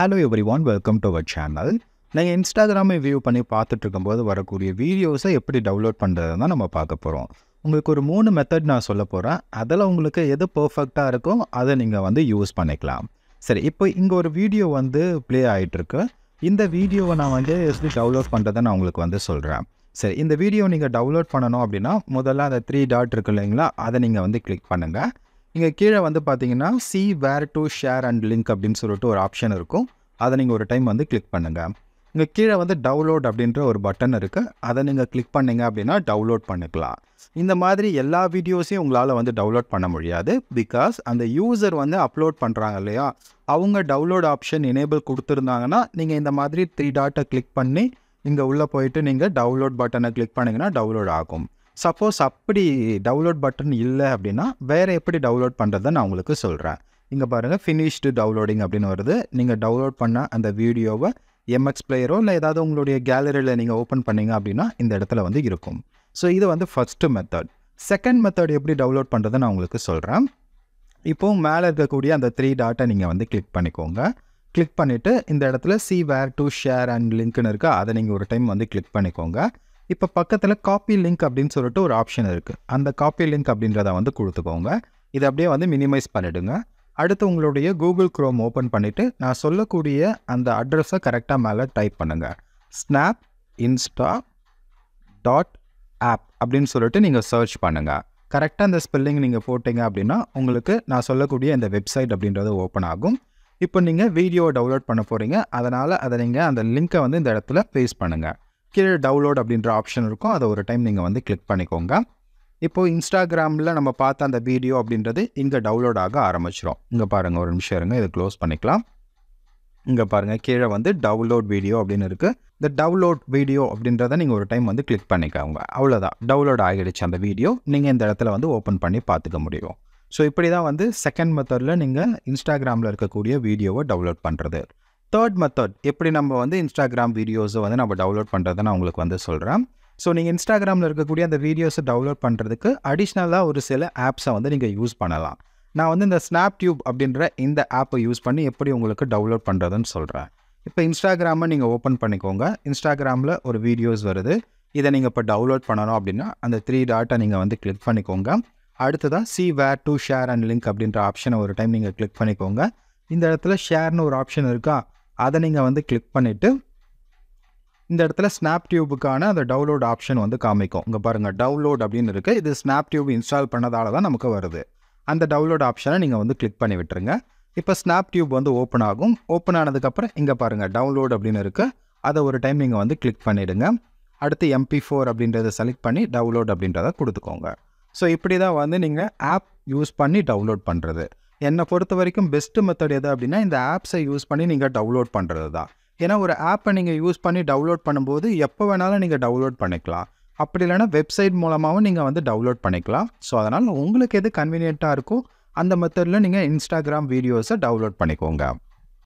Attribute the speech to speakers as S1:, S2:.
S1: hello everyone welcome to our channel நான் இன்ஸ்டாகிராமை view பண்ணி பார்த்துட்டு இருக்கும்போது வரக்கூடிய வீடியோஸை எப்படி டவுன்லோட் பண்ணுறது தான் நம்ம பார்க்க போகிறோம் உங்களுக்கு ஒரு மூணு மெத்தட் நான் சொல்ல போகிறேன் அதில் உங்களுக்கு எது பர்ஃபெக்டாக இருக்கோ அதை நீங்கள் வந்து யூஸ் பண்ணிக்கலாம் சரி இப்போ இங்கே ஒரு வீடியோ வந்து ப்ளே ஆகிட்டுருக்கு இந்த வீடியோவை நான் வந்து எப்படி டவுன்லோட் பண்ணுறதை நான் உங்களுக்கு வந்து சொல்கிறேன் சரி இந்த வீடியோ நீங்கள் டவுன்லோட் பண்ணணும் அப்படின்னா முதல்ல அந்த த்ரீ டாட் இருக்கு இல்லைங்களா அதை நீங்கள் வந்து கிளிக் பண்ணுங்கள் இங்கே கீழே வந்து பார்த்தீங்கன்னா see where to share and link அப்படின்னு சொல்லிட்டு ஒரு ஆப்ஷன் இருக்கும் அதை நீங்கள் ஒரு டைம் வந்து கிளிக் பண்ணுங்கள் இங்கே கீழே வந்து டவுன்லோட் அப்படின்ற ஒரு பட்டன் இருக்குது அதை நீங்கள் கிளிக் பண்ணிங்க அப்படின்னா டவுன்லோட் பண்ணிக்கலாம் இந்த மாதிரி எல்லா வீடியோஸையும் உங்களால் வந்து டவுன்லோட் பண்ண முடியாது பிகாஸ் அந்த யூசர் வந்து அப்லோட் பண்ணுறாங்க இல்லையா அவங்க டவுன்லோட் ஆப்ஷன் எனேபிள் கொடுத்துருந்தாங்கன்னா நீங்கள் இந்த மாதிரி த்ரீ டாட்டை கிளிக் பண்ணி இங்கே உள்ளே போயிட்டு நீங்கள் டவுன்லோட் பட்டனை கிளிக் பண்ணிங்கன்னா டவுன்லோட் ஆகும் சப்போஸ் அப்படி டவுன்லோட் பட்டன் இல்லை அப்படின்னா வேறு எப்படி டவுன்லோட் பண்ணுறதை நான் உங்களுக்கு சொல்கிறேன் இங்கே பாருங்கள் ஃபினிஷ்டு டவுன்லோடிங் அப்படின்னு வருது நீங்கள் டவுன்லோட் பண்ண அந்த வீடியோவை எம்எக்ஸ் பிளேயரோ இல்லை ஏதாவது உங்களுடைய கேலரியில் நீங்கள் ஓப்பன் பண்ணிங்க அப்படின்னா இந்த இடத்துல வந்து இருக்கும் ஸோ இது வந்து ஃபஸ்ட்டு மெத்தட் செகண்ட் மெத்தட் எப்படி டவுன்லோட் பண்ணுறதுன்னு நான் உங்களுக்கு சொல்கிறேன் இப்போது மேலே இருக்கக்கூடிய அந்த த்ரீ டாட்டை நீங்கள் வந்து கிளிக் பண்ணிக்கோங்க கிளிக் பண்ணிவிட்டு இந்த இடத்துல see where to share and லிங்க்னு இருக்குது அதை நீங்கள் ஒரு டைம் வந்து கிளிக் பண்ணிக்கோங்க இப்போ பக்கத்தில் காப்பி லிங்க் அப்படின்னு சொல்லிட்டு ஒரு ஆப்ஷன் இருக்குது அந்த காப்பி லிங்க் அப்படின்றத வந்து கொடுத்துக்கோங்க இதை அப்படியே வந்து மினிமைஸ் பண்ணிவிடுங்க அடுத்து உங்களுடைய கூகுள் க்ரோம் ஓப்பன் பண்ணிவிட்டு நான் சொல்லக்கூடிய அந்த அட்ரஸை கரெக்டாக மேலே டைப் பண்ணுங்கள் ஸ்னாப் இன்ஸ்டா டாட் ஆப் அப்படின்னு சொல்லிட்டு நீங்கள் சர்ச் பண்ணுங்கள் கரெக்டாக அந்த ஸ்பெல்லிங் நீங்கள் போட்டிங்க அப்படின்னா உங்களுக்கு நான் சொல்லக்கூடிய இந்த வெப்சைட் அப்படின்றது ஓப்பன் ஆகும் இப்போ நீங்கள் வீடியோவை டவுன்லோட் பண்ண போகிறீங்க அதனால் அதை நீங்கள் அந்த லிங்க்கை வந்து இந்த இடத்துல பேஸ் பண்ணுங்கள் கீழே டவுன்லோட் அப்படின்ற ஆப்ஷன் இருக்கும் அதை ஒரு டைம் நீங்கள் வந்து கிளிக் பண்ணிக்கோங்க இப்போது இன்ஸ்டாகிராமில் நம்ம பார்த்த அந்த வீடியோ அப்படின்றது இங்கே டவுன்லோட் ஆக ஆரம்பிச்சிடும் இங்கே பாருங்கள் ஒரு நிமிஷம் இருங்க இதை க்ளோஸ் பண்ணிக்கலாம் இங்கே பாருங்கள் கீழே வந்து டவுன்லோட் வீடியோ அப்படின்னு இருக்குது இந்த டவுன்லோட் வீடியோ அப்படின்றத நீங்கள் ஒரு டைம் வந்து கிளிக் பண்ணிக்கோங்க அவ்வளோதான் டவுன்லோட் ஆகிடுச்சு அந்த வீடியோ நீங்கள் இந்த இடத்துல வந்து ஓப்பன் பண்ணி பார்த்துக்க முடியும் ஸோ இப்படி தான் வந்து செகண்ட் மெத்தடில் நீங்கள் இன்ஸ்டாகிராமில் இருக்கக்கூடிய வீடியோவை டவுன்லோட் பண்ணுறது தேர்ட் மெத்தட் எப்படி நம்ம வந்து இன்ஸ்டாகிராம் வீடியோஸை வந்து நம்ம டவுன்லோட் பண்ணுறதை நான் உங்களுக்கு வந்து சொல்கிறேன் ஸோ நீங்கள் இன்ஸ்டாகிராமில் இருக்கக்கூடிய அந்த வீடியோஸை டவுன்லோட் பண்ணுறதுக்கு அடிஷ்னலாக ஒரு சில ஆப்ஸை வந்து நீங்கள் யூஸ் பண்ணலாம் நான் வந்து இந்த ஸ்னாப் டியூப் அப்படின்ற இந்த ஆப்பை யூஸ் பண்ணி எப்படி உங்களுக்கு டவுன்லோட் பண்ணுறதுன்னு சொல்கிறேன் இப்போ இன்ஸ்டாகிராமை நீங்கள் ஓப்பன் பண்ணிக்கோங்க இன்ஸ்டாகிராமில் ஒரு வீடியோஸ் வருது இதை நீங்கள் இப்போ டவுன்லோட் பண்ணணும் அப்படின்னா அந்த த்ரீ டாட்டை நீங்கள் வந்து கிளிக் பண்ணிக்கோங்க அடுத்ததாக see where to share and link அப்படின்ற ஆப்ஷனை ஒரு டைம் நீங்கள் கிளிக் பண்ணிக்கோங்க இந்த இடத்துல ஷேர்னு ஒரு ஆப்ஷன் இருக்கா அதை நீங்கள் வந்து கிளிக் பண்ணிவிட்டு இந்த இடத்துல ஸ்னாப் டியூபுக்கான அந்த டவுன்லோட் ஆப்ஷன் வந்து காமிக்கும் இங்கே பாருங்கள் டவுன்லோட் அப்படின்னு இருக்குது இது ஸ்னாப் டியூப் இன்ஸ்டால் பண்ணதால தான் நமக்கு வருது அந்த டவுன்லோட் ஆப்ஷனை நீங்கள் வந்து கிளிக் பண்ணி விட்டுருங்க இப்போ ஸ்னாப் டியூப் வந்து ஓப்பன் ஆகும் ஓப்பன் ஆனதுக்கப்புறம் இங்கே பாருங்கள் டவுன்லோட் அப்படின்னு இருக்குது அதை ஒரு டைம் நீங்கள் வந்து கிளிக் பண்ணிவிடுங்க அடுத்து எம்பி ஃபோர் அப்படின்றத செலக்ட் பண்ணி டவுன்லோட் அப்படின்றத கொடுத்துக்கோங்க ஸோ இப்படி தான் வந்து நீங்கள் ஆப் யூஸ் பண்ணி டவுன்லோட் பண்ணுறது என்னை பொறுத்த வரைக்கும் பெஸ்ட்டு மெத்தட் எது அப்படின்னா இந்த ஆப்ஸை யூஸ் பண்ணி நீங்கள் டவுன்லோட் பண்ணுறது தான் ஏன்னா ஒரு ஆப்பை நீங்கள் யூஸ் பண்ணி டவுன்லோட் பண்ணும்போது எப்போ வேணாலும் நீங்கள் டவுன்லோட் பண்ணிக்கலாம் அப்படி இல்லைனா வெப்சைட் மூலமாகவும் நீங்கள் வந்து டவுன்லோட் பண்ணிக்கலாம் ஸோ அதனால் உங்களுக்கு எது கன்வீனியண்ட்டாக இருக்கோ அந்த மெத்தடில் நீங்கள் இன்ஸ்டாகிராம் வீடியோஸை டவுன்லோட் பண்ணிக்கோங்க